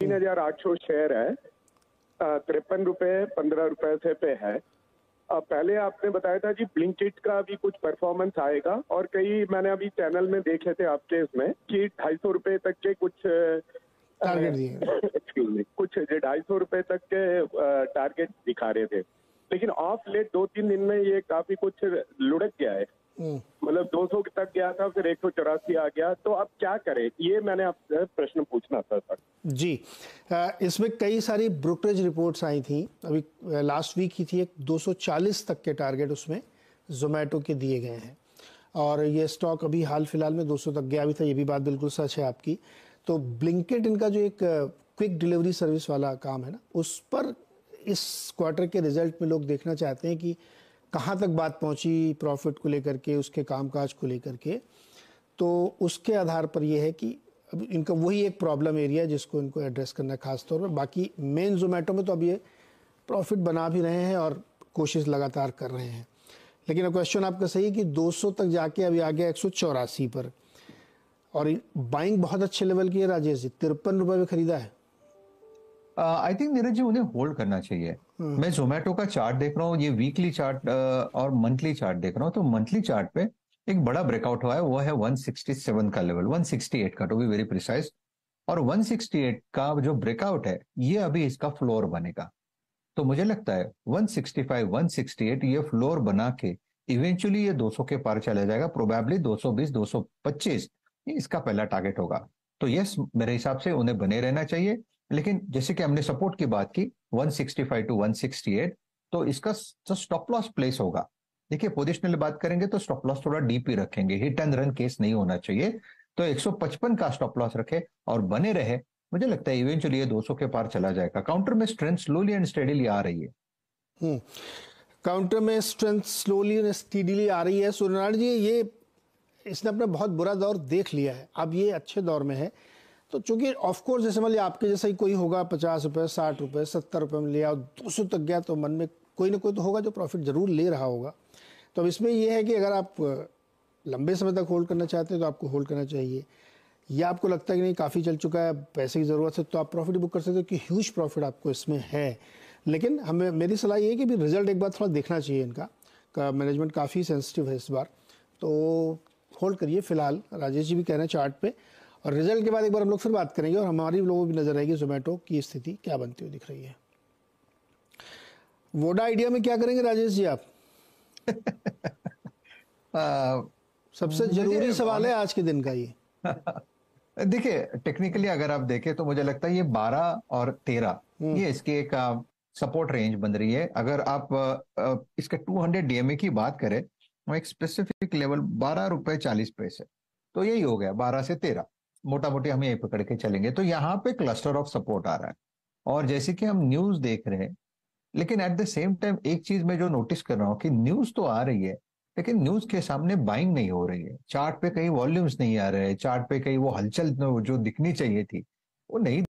तीन हम्म। हजार आठ सौ शेयर है तिरपन रुपए पंद्रह रुपये से पे है आ, पहले आपने बताया था जी ब्लिंकिट का भी कुछ परफॉर्मेंस आएगा और कई मैंने अभी चैनल में देखे थे आपके इसमें कि ढाई सौ रुपये तक के कुछ एक्सक्यूज कुछ ढाई सौ रुपए तक के टारगेट दिखा रहे थे लेकिन ऑफ लेट दो तीन दिन में ये काफी कुछ लुढ़क गया है हम्म। मतलब 200 तक गया था फिर एक आ गया तो अब क्या करें ये मैंने आपसे प्रश्न पूछना था सर जी इसमें कई सारी ब्रोकरेज रिपोर्ट्स आई थी अभी लास्ट वीक की थी एक 240 तक के टारगेट उसमें जोमेटो के दिए गए हैं और ये स्टॉक अभी हाल फिलहाल में 200 तक गया भी था ये भी बात बिल्कुल सच है आपकी तो ब्लिंकेट इनका जो एक क्विक डिलीवरी सर्विस वाला काम है ना उस पर इस क्वार्टर के रिजल्ट में लोग देखना चाहते हैं कि कहाँ तक बात पहुँची प्रॉफिट को लेकर के उसके कामकाज को लेकर के तो उसके आधार पर यह है कि अब इनका वही एक प्रॉब्लम एरिया है जिसको इनको एड्रेस करना है खासतौर पर बाकी मेन जोमेटो में तो अब ये प्रॉफिट बना भी रहे हैं और कोशिश लगातार कर रहे हैं लेकिन अब क्वेश्चन आपका सही है कि 200 तक जाके अभी आ गया एक पर और बाइंग बहुत अच्छे लेवल की है राजेश जी तिरपन रुपये में खरीदा है आई थिंक नीरज जी उन्हें होल्ड करना चाहिए मैं जोमेटो का चार्ट देख रहा हूँ ये वीकली चार्ट और मंथली चार्ट देख रहा हूँ तो मंथली चार्ट पे एक बड़ा ब्रेकआउट हुआ है वो है 167 का लेवल 168 का टू बी वेरी प्रिसाइज और 168 का जो ब्रेकआउट है ये अभी इसका फ्लोर बनेगा तो मुझे लगता है 165 168 ये फ्लोर बना के इवेंचुअली ये 200 के पार चला जाएगा प्रोबेबली 220 225 इसका पहला टारगेट होगा तो यस मेरे हिसाब से उन्हें बने रहना चाहिए लेकिन जैसे कि हमने सपोर्ट की बात की 165 टू 168 तो इसका जो स्टॉप लॉस प्लेस होगा देखिए पोजिशनल बात करेंगे तो स्टॉप लॉस थोड़ा ही रखेंगे हिट एंड रन केस नहीं होना चाहिए तो 155 का स्टॉप लॉस रखे और बने रहे मुझे लगता है इवेंचुअली ये 200 के पार चला जाएगा काउंटर में स्ट्रेंथ स्लोली एंड स्टेडीली आ रही है काउंटर हम्म। में स्ट्रेंथ स्लोली एंड स्टेडीली आ रही है सूर्यनारायण जी ये इसने अपना बहुत बुरा दौर देख लिया है अब ये अच्छे दौर में है तो चूंकि ऑफकोर्स जैसे मान लिया आपके जैसे ही कोई होगा पचास रुपये साठ रुपये सत्तर रुपये में लिया दो सौ तक गया तो मन में कोई ना कोई तो होगा जो प्रॉफिट ज़रूर ले रहा होगा तो अब इसमें यह है कि अगर आप लंबे समय तक होल्ड करना चाहते हैं तो आपको होल्ड करना चाहिए या आपको लगता है कि नहीं काफ़ी चल चुका है पैसे की ज़रूरत है तो आप प्रॉफिट बुक कर सकते हो कि ह्यूज प्रॉफिट आपको इसमें है लेकिन हमें मेरी सलाह ये है कि भी रिजल्ट एक बार थोड़ा देखना चाहिए इनका का मैनेजमेंट काफ़ी सेंसिटिव है इस बार तो होल्ड करिए फिलहाल राजेश जी भी कह रहे हैं चार्ट पे और रिजल्ट के बाद एक बार हम लोग फिर बात करेंगे और हमारी लोगों की नज़र आएगी जोमेटो की स्थिति क्या बनती हुई दिख रही है वोडा आइडिया में क्या करेंगे राजेश जी आप सबसे जरूरी सवाल है आज के दिन का ये देखिए टेक्निकली अगर आप देखें तो मुझे लगता है ये बारह और तेरह हम्म। ये इसकी एक सपोर्ट रेंज बन रही है अगर आप आ, इसके 200 डीएमए की बात करें तो एक स्पेसिफिक लेवल बारह रुपए चालीस पैसे तो यही हो गया बारह से तेरह मोटा मोटी हम ये पकड़ के चलेंगे तो यहाँ पे क्लस्टर ऑफ सपोर्ट आ रहा है और जैसे कि हम न्यूज देख रहे हैं लेकिन एट द सेम टाइम एक चीज में जो नोटिस कर रहा हूँ कि न्यूज तो आ रही है लेकिन न्यूज के सामने बाइंग नहीं हो रही है चार्ट पे कहीं वॉल्यूम्स नहीं आ रहे हैं चार्ट पे कहीं वो हलचल जो दिखनी चाहिए थी वो नहीं